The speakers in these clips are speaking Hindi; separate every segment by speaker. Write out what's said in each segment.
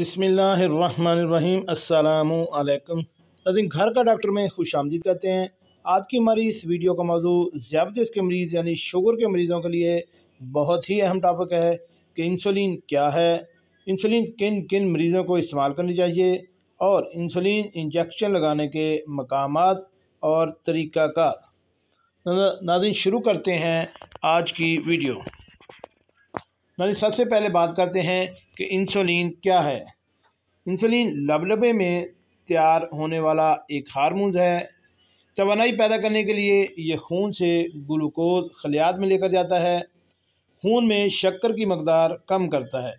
Speaker 1: बसमीम अलकुम अजीम घर का डॉक्टर में खुश आमदीद कहते हैं आज की हमारी इस वीडियो का मौजू ज़्यादा के मरीज़ यानी शुगर के मरीज़ों के लिए बहुत ही अहम टॉपिक है कि इंसुलिन क्या है इंसुलिन किन किन मरीज़ों को इस्तेमाल करनी चाहिए और इंसुलिन इंजेक्शन लगाने के मकाम और तरीक़ाक नाजिन शुरू करते हैं आज की वीडियो मैंने सबसे पहले बात करते हैं कि इंसुलिन क्या है इंसुलिन लबलबे में तैयार होने वाला एक हारमोन है तोानाई पैदा करने के लिए यह खून से ग्लूकोज खलियात में लेकर जाता है खून में शक्कर की मकदार कम करता है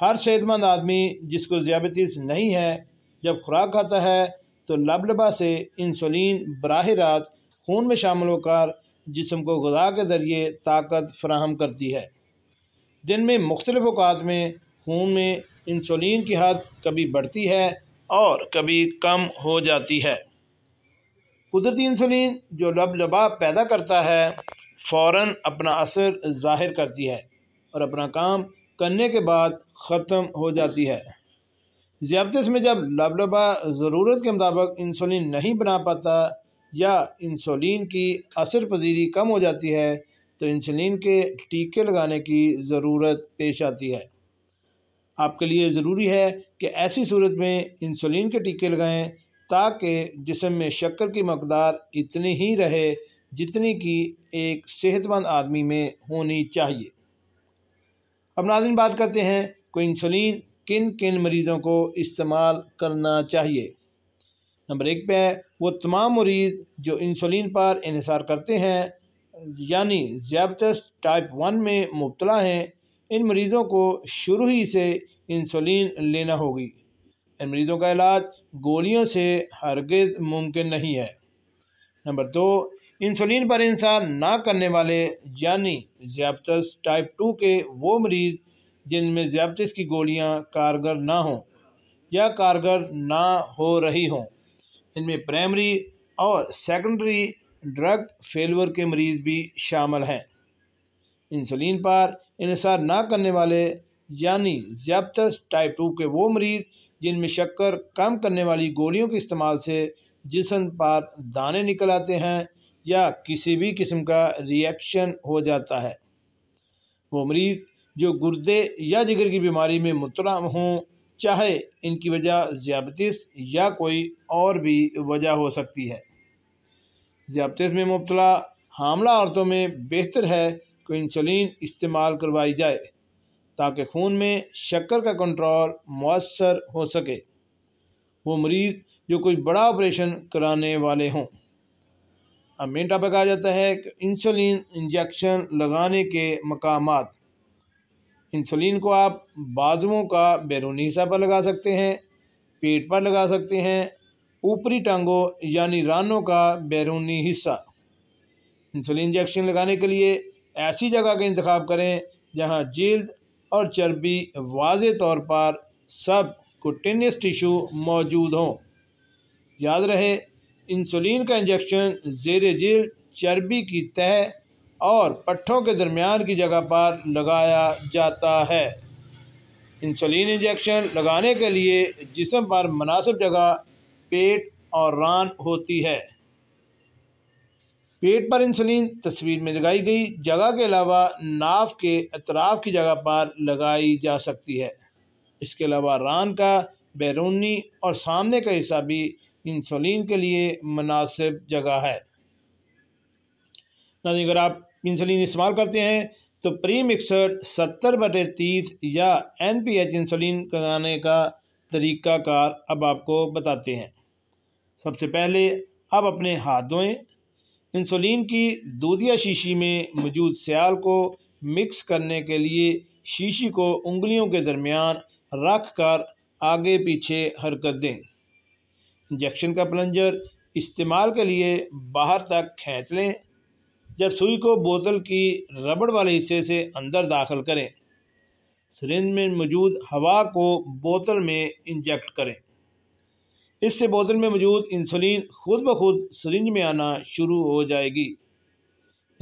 Speaker 1: हर सेहतमंद आदमी जिसको ज़्याबतीस नहीं है जब खुराक खाता है तो लबलबा से इंसुलिन बरह रात खून में शामिल होकर जिसम को गजा के ज़रिए ताकत फ्राहम करती है दिन में मुख्तलिफ़ अवत में खून में इंसुलिन की हद कभी बढ़ती है और कभी कम हो जाती है कुदरती इंसुलिन जो लब लबा पैदा करता है फ़ौर अपना असर ज़ाहिर करती है और अपना काम करने के बाद ख़त्म हो जाती है ज्यादा में जब लब लबा ज़रूरत के मुताबिक इंसुलिन नहीं बना पाता या इंसुलिन की असर पजीरी कम हो जाती है तो इंसुलिन के टीके लगाने की ज़रूरत पेश आती है आपके लिए ज़रूरी है कि ऐसी सूरत में इंसुलिन के टीके लगाएं ताकि जिसम में शक्कर की मकदार इतनी ही रहे जितनी कि एक सेहतमंद आदमी में होनी चाहिए अब नाजिन बात करते हैं कोई इंसुलिन किन किन मरीज़ों को इस्तेमाल करना चाहिए नंबर एक पे है वो तमाम मरीज़ जो इंसुलिन पर इसार करते हैं यानी ज़्याबतस टाइप वन में मुबतला हैं इन मरीज़ों को शुरू ही से इंसुलिन लेना होगी इन मरीज़ों का इलाज गोलियों से हरगज़ मुमकिन नहीं है नंबर दो इंसुलिन पर इंसान ना करने वाले यानी ज़्याबतस टाइप टू के वो मरीज़ जिनमें ज़्याबतस की गोलियाँ कारगर ना हों या कारगर ना हो रही हों इनमें प्राइमरी और सेकेंडरी ड्रग फेलवर के मरीज भी शामिल हैं इंसुलिन पर इसार ना करने वाले यानी ज़्यादातर टाइप टू के वो मरीज़ जिनमें शक्कर कम करने वाली गोलियों के इस्तेमाल से जिसम पर दाने निकल आते हैं या किसी भी किस्म का रिएक्शन हो जाता है वो मरीज़ जो गुर्दे या जिगर की बीमारी में मुतला हों चाहे इनकी वजह ज़्यादतीस या कोई और भी वजह हो सकती है जब्तिस में मुबतला हामला औरतों में बेहतर है कि इंसुलिन इस्तेमाल करवाई जाए ताकि खून में शक्कर का कंट्रोल मवसर हो सके वो मरीज़ जो कोई बड़ा ऑपरेशन कराने वाले हों अब मेन टॉपिक आ जाता है कि इंसुलिन इंजेक्शन लगाने के मकाम इंसुलिन को आप बाजुओं का बैरूनी हिस्सा पर लगा सकते हैं पेट पर लगा सकते हैं ऊपरी टांगों यानी रानों का बैरूनी हिस्सा इंसुलिन इंजेक्शन लगाने के लिए ऐसी जगह का इंतखब करें जहाँ जल्द और चर्बी वाज तौर पर सब कुटेनियस टिशू मौजूद हों याद रहे इंसुलिन का इंजेक्शन जेर जल्द चर्बी की तह और पट्ठों के दरमियान की जगह पर लगाया जाता है इंसुलिन इंजेक्शन लगाने के लिए जिसम पर मुनासिब जगह पेट और रान होती है पेट पर इंसुलिन तस्वीर में लगाई गई जगह के अलावा नाव के अतराफ की जगह पर लगाई जा सकती है इसके अलावा रान का बैरूनी और सामने का हिस्सा भी इंसुलिन के लिए मुनासिब जगह है अगर आप इंसुलिन इस्तेमाल करते हैं तो प्री मिक्सड सत्तर बटे तीस या एन पी एच इंसुलिन लगाने का तरीका कार अब आपको बताते हैं सबसे पहले अब अपने हाथ धोएं इंसुलिन की दूधिया शीशी में मौजूद सियाल को मिक्स करने के लिए शीशी को उंगलियों के दरमियान रख कर आगे पीछे हरकत दें इंजेक्शन का प्लंजर इस्तेमाल के लिए बाहर तक खींच लें जब सुई को बोतल की रबड़ वाले हिस्से से अंदर दाखिल करें सिरिंज में मौजूद हवा को बोतल में इंजेक्ट करें इससे बोतल में मौजूद इंसुलिन खुद ब खुद सरिंज में आना शुरू हो जाएगी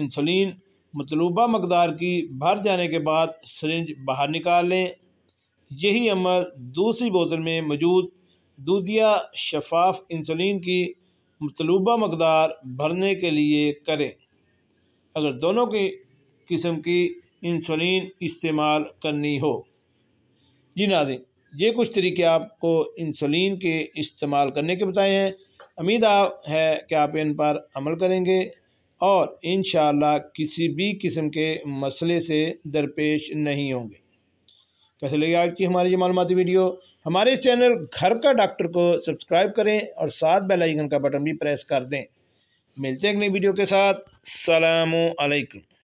Speaker 1: इंसुलिन मतलूबा मकदार की भर जाने के बाद सरिंज बाहर निकाल लें यही अमल दूसरी बोतल में मौजूद दूधिया शफाफ इंसुलिन की मतलूबा मकदार भरने के लिए करें अगर दोनों की किस्म की इंसुलिन इस्तेमाल करनी हो जी नाजिन ये कुछ तरीके आपको इंसुलिन के इस्तेमाल करने के बताए हैं उम्मीद है कि आप इन पर अमल करेंगे और इन किसी भी किस्म के मसले से दरपेश नहीं होंगे कैसे लगे आज की हमारी ये मालूमती वीडियो हमारे इस चैनल घर का डॉक्टर को सब्सक्राइब करें और साथ बेल आइकन का बटन भी प्रेस कर दें मिलते हैं अगली वीडियो के साथ सलामकुम